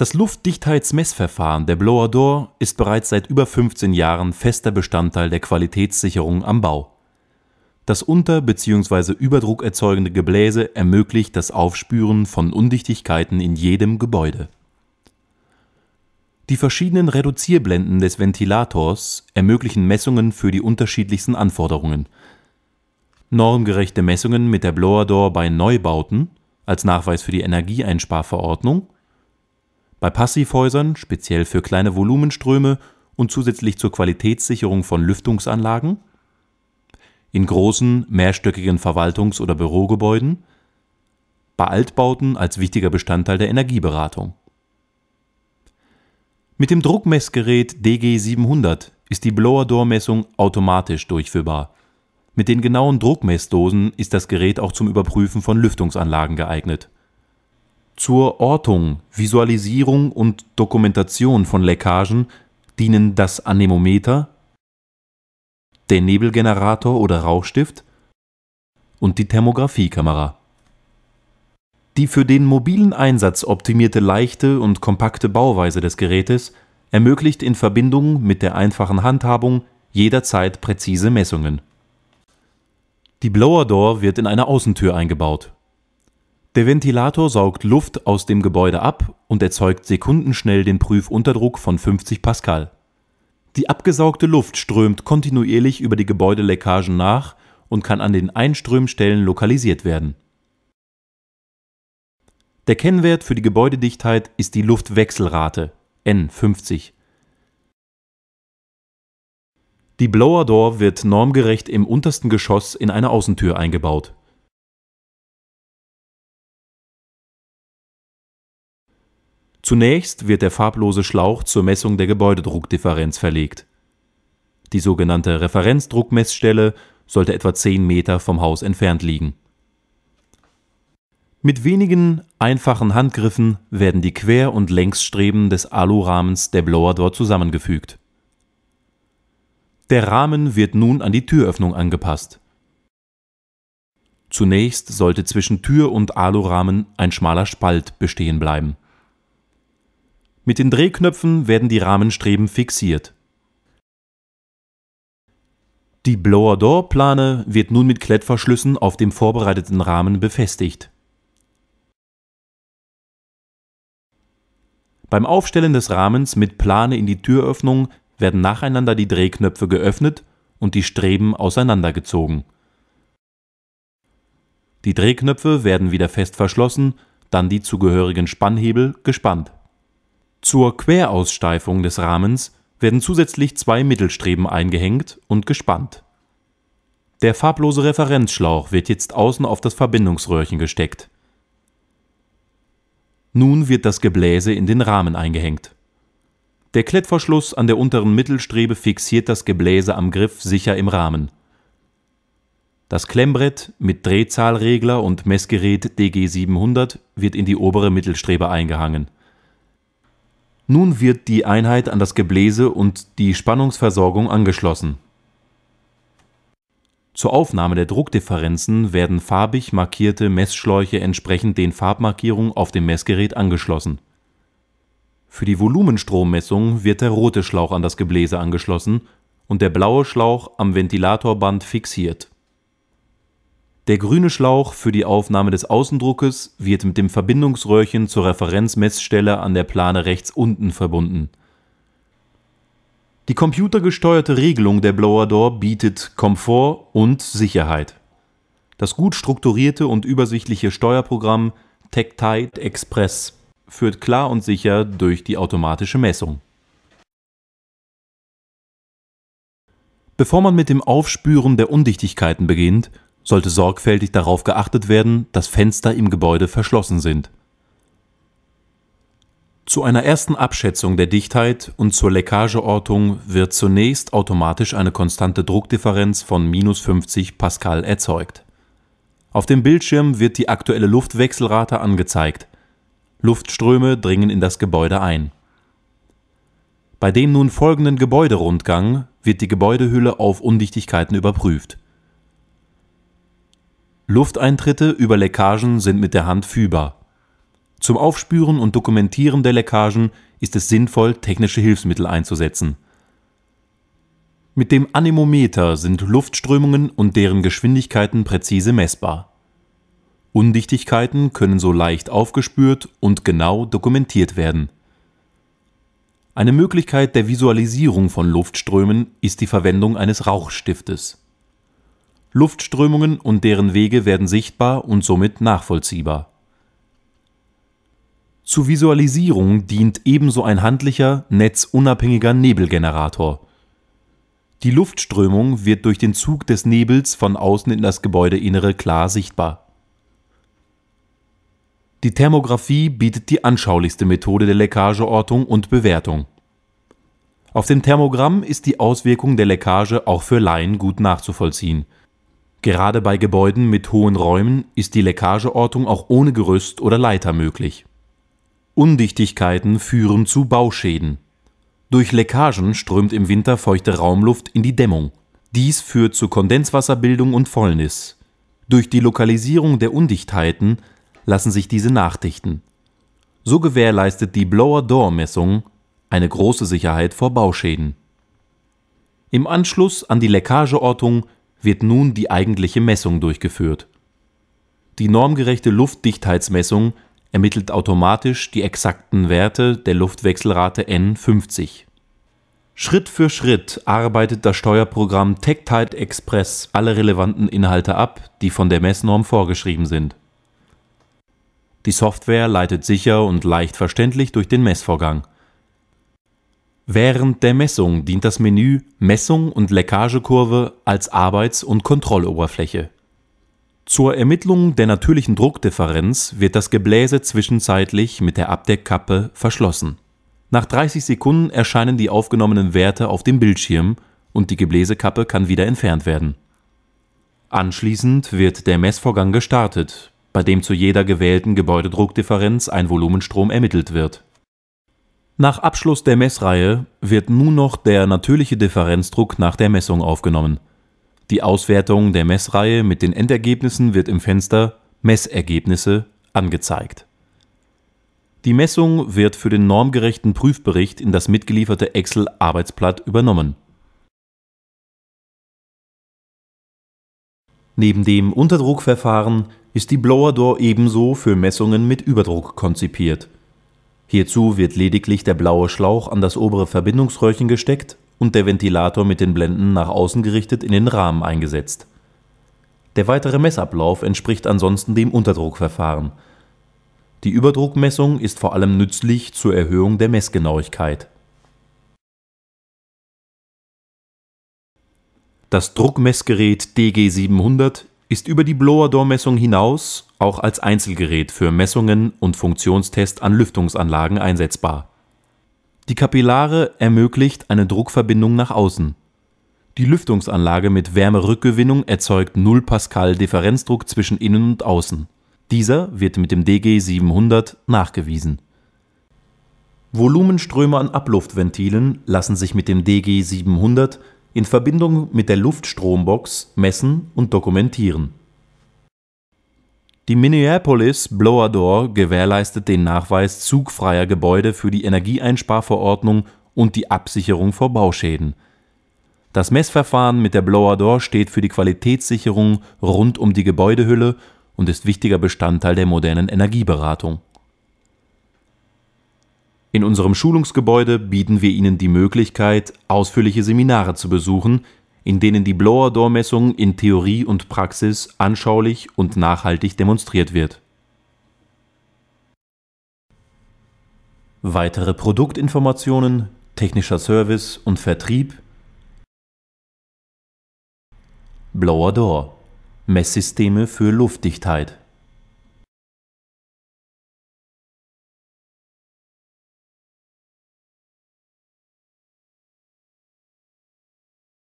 Das Luftdichtheitsmessverfahren der Blower Door ist bereits seit über 15 Jahren fester Bestandteil der Qualitätssicherung am Bau. Das unter bzw. überdruckerzeugende Gebläse ermöglicht das Aufspüren von Undichtigkeiten in jedem Gebäude. Die verschiedenen Reduzierblenden des Ventilators ermöglichen Messungen für die unterschiedlichsten Anforderungen: normgerechte Messungen mit der Blower Door bei Neubauten (als Nachweis für die Energieeinsparverordnung bei Passivhäusern speziell für kleine Volumenströme und zusätzlich zur Qualitätssicherung von Lüftungsanlagen, in großen, mehrstöckigen Verwaltungs- oder Bürogebäuden, bei Altbauten als wichtiger Bestandteil der Energieberatung. Mit dem Druckmessgerät DG700 ist die Blower-Door-Messung automatisch durchführbar. Mit den genauen Druckmessdosen ist das Gerät auch zum Überprüfen von Lüftungsanlagen geeignet zur Ortung, Visualisierung und Dokumentation von Leckagen dienen das Anemometer, der Nebelgenerator oder Rauchstift und die Thermographiekamera. Die für den mobilen Einsatz optimierte leichte und kompakte Bauweise des Gerätes ermöglicht in Verbindung mit der einfachen Handhabung jederzeit präzise Messungen. Die Blower Door wird in eine Außentür eingebaut der Ventilator saugt Luft aus dem Gebäude ab und erzeugt sekundenschnell den Prüfunterdruck von 50 Pascal. Die abgesaugte Luft strömt kontinuierlich über die Gebäudeleckagen nach und kann an den Einströmstellen lokalisiert werden. Der Kennwert für die Gebäudedichtheit ist die Luftwechselrate N50. Die Blower Door wird normgerecht im untersten Geschoss in eine Außentür eingebaut Zunächst wird der farblose Schlauch zur Messung der Gebäudedruckdifferenz verlegt. Die sogenannte Referenzdruckmessstelle sollte etwa 10 Meter vom Haus entfernt liegen. Mit wenigen einfachen Handgriffen werden die Quer- und Längsstreben des Alurahmens der Blower dort zusammengefügt. Der Rahmen wird nun an die Türöffnung angepasst. Zunächst sollte zwischen Tür und Alurahmen ein schmaler Spalt bestehen bleiben mit den Drehknöpfen werden die Rahmenstreben fixiert. Die Blower-Door-Plane wird nun mit Klettverschlüssen auf dem vorbereiteten Rahmen befestigt. Beim Aufstellen des Rahmens mit Plane in die Türöffnung werden nacheinander die Drehknöpfe geöffnet und die Streben auseinandergezogen. Die Drehknöpfe werden wieder fest verschlossen, dann die zugehörigen Spannhebel gespannt zur Queraussteifung des Rahmens werden zusätzlich zwei Mittelstreben eingehängt und gespannt. Der farblose Referenzschlauch wird jetzt außen auf das Verbindungsröhrchen gesteckt. Nun wird das Gebläse in den Rahmen eingehängt. Der Klettverschluss an der unteren Mittelstrebe fixiert das Gebläse am Griff sicher im Rahmen. Das Klemmbrett mit Drehzahlregler und Messgerät DG700 wird in die obere Mittelstrebe eingehangen nun wird die Einheit an das Gebläse und die Spannungsversorgung angeschlossen. Zur Aufnahme der Druckdifferenzen werden farbig markierte Messschläuche entsprechend den Farbmarkierungen auf dem Messgerät angeschlossen. Für die Volumenstrommessung wird der rote Schlauch an das Gebläse angeschlossen und der blaue Schlauch am Ventilatorband fixiert der grüne Schlauch für die Aufnahme des Außendruckes wird mit dem Verbindungsröhrchen zur Referenzmessstelle an der Plane rechts unten verbunden. Die computergesteuerte Regelung der Blower Door bietet Komfort und Sicherheit. Das gut strukturierte und übersichtliche Steuerprogramm TechTide Express führt klar und sicher durch die automatische Messung. Bevor man mit dem Aufspüren der Undichtigkeiten beginnt, sollte sorgfältig darauf geachtet werden, dass Fenster im Gebäude verschlossen sind. Zu einer ersten Abschätzung der Dichtheit und zur Leckageortung wird zunächst automatisch eine konstante Druckdifferenz von minus 50 Pascal erzeugt. Auf dem Bildschirm wird die aktuelle Luftwechselrate angezeigt. Luftströme dringen in das Gebäude ein. Bei dem nun folgenden Gebäuderundgang wird die Gebäudehülle auf Undichtigkeiten überprüft Lufteintritte über Leckagen sind mit der Hand fühlbar. Zum Aufspüren und Dokumentieren der Leckagen ist es sinnvoll, technische Hilfsmittel einzusetzen. Mit dem Anemometer sind Luftströmungen und deren Geschwindigkeiten präzise messbar. Undichtigkeiten können so leicht aufgespürt und genau dokumentiert werden. Eine Möglichkeit der Visualisierung von Luftströmen ist die Verwendung eines Rauchstiftes. Luftströmungen und deren Wege werden sichtbar und somit nachvollziehbar. Zur Visualisierung dient ebenso ein handlicher, netzunabhängiger Nebelgenerator. Die Luftströmung wird durch den Zug des Nebels von außen in das Gebäudeinnere klar sichtbar. Die Thermographie bietet die anschaulichste Methode der Leckageortung und Bewertung. Auf dem Thermogramm ist die Auswirkung der Leckage auch für Laien gut nachzuvollziehen – Gerade bei Gebäuden mit hohen Räumen ist die Leckageortung auch ohne Gerüst oder Leiter möglich. Undichtigkeiten führen zu Bauschäden. Durch Leckagen strömt im Winter feuchte Raumluft in die Dämmung. Dies führt zu Kondenswasserbildung und Fäulnis. Durch die Lokalisierung der Undichtheiten lassen sich diese nachdichten. So gewährleistet die Blower-Door-Messung eine große Sicherheit vor Bauschäden. Im Anschluss an die Leckageortung wird nun die eigentliche Messung durchgeführt. Die normgerechte Luftdichtheitsmessung ermittelt automatisch die exakten Werte der Luftwechselrate N50. Schritt für Schritt arbeitet das Steuerprogramm TechTide Express alle relevanten Inhalte ab, die von der Messnorm vorgeschrieben sind. Die Software leitet sicher und leicht verständlich durch den Messvorgang. Während der Messung dient das Menü Messung und Leckagekurve als Arbeits und Kontrolloberfläche. Zur Ermittlung der natürlichen Druckdifferenz wird das Gebläse zwischenzeitlich mit der Abdeckkappe verschlossen. Nach 30 Sekunden erscheinen die aufgenommenen Werte auf dem Bildschirm und die Gebläsekappe kann wieder entfernt werden. Anschließend wird der Messvorgang gestartet, bei dem zu jeder gewählten Gebäudedruckdifferenz ein Volumenstrom ermittelt wird nach Abschluss der Messreihe wird nun noch der natürliche Differenzdruck nach der Messung aufgenommen. Die Auswertung der Messreihe mit den Endergebnissen wird im Fenster Messergebnisse angezeigt. Die Messung wird für den normgerechten Prüfbericht in das mitgelieferte Excel-Arbeitsblatt übernommen. Neben dem Unterdruckverfahren ist die Blower Door ebenso für Messungen mit Überdruck konzipiert Hierzu wird lediglich der blaue Schlauch an das obere Verbindungsröhrchen gesteckt und der Ventilator mit den Blenden nach außen gerichtet in den Rahmen eingesetzt. Der weitere Messablauf entspricht ansonsten dem Unterdruckverfahren. Die Überdruckmessung ist vor allem nützlich zur Erhöhung der Messgenauigkeit. Das Druckmessgerät DG700 ist über die Blower-Door-Messung hinaus auch als Einzelgerät für Messungen und Funktionstest an Lüftungsanlagen einsetzbar. Die Kapillare ermöglicht eine Druckverbindung nach außen. Die Lüftungsanlage mit Wärmerückgewinnung erzeugt 0 Pascal Differenzdruck zwischen innen und außen. Dieser wird mit dem DG 700 nachgewiesen. Volumenströme an Abluftventilen lassen sich mit dem DG 700 in Verbindung mit der Luftstrombox messen und dokumentieren. Die Minneapolis Blower Door gewährleistet den Nachweis zugfreier Gebäude für die Energieeinsparverordnung und die Absicherung vor Bauschäden. Das Messverfahren mit der Blower Door steht für die Qualitätssicherung rund um die Gebäudehülle und ist wichtiger Bestandteil der modernen Energieberatung in unserem Schulungsgebäude bieten wir Ihnen die Möglichkeit, ausführliche Seminare zu besuchen, in denen die Blower-Door-Messung in Theorie und Praxis anschaulich und nachhaltig demonstriert wird. Weitere Produktinformationen, technischer Service und Vertrieb Blower Door Messsysteme für Luftdichtheit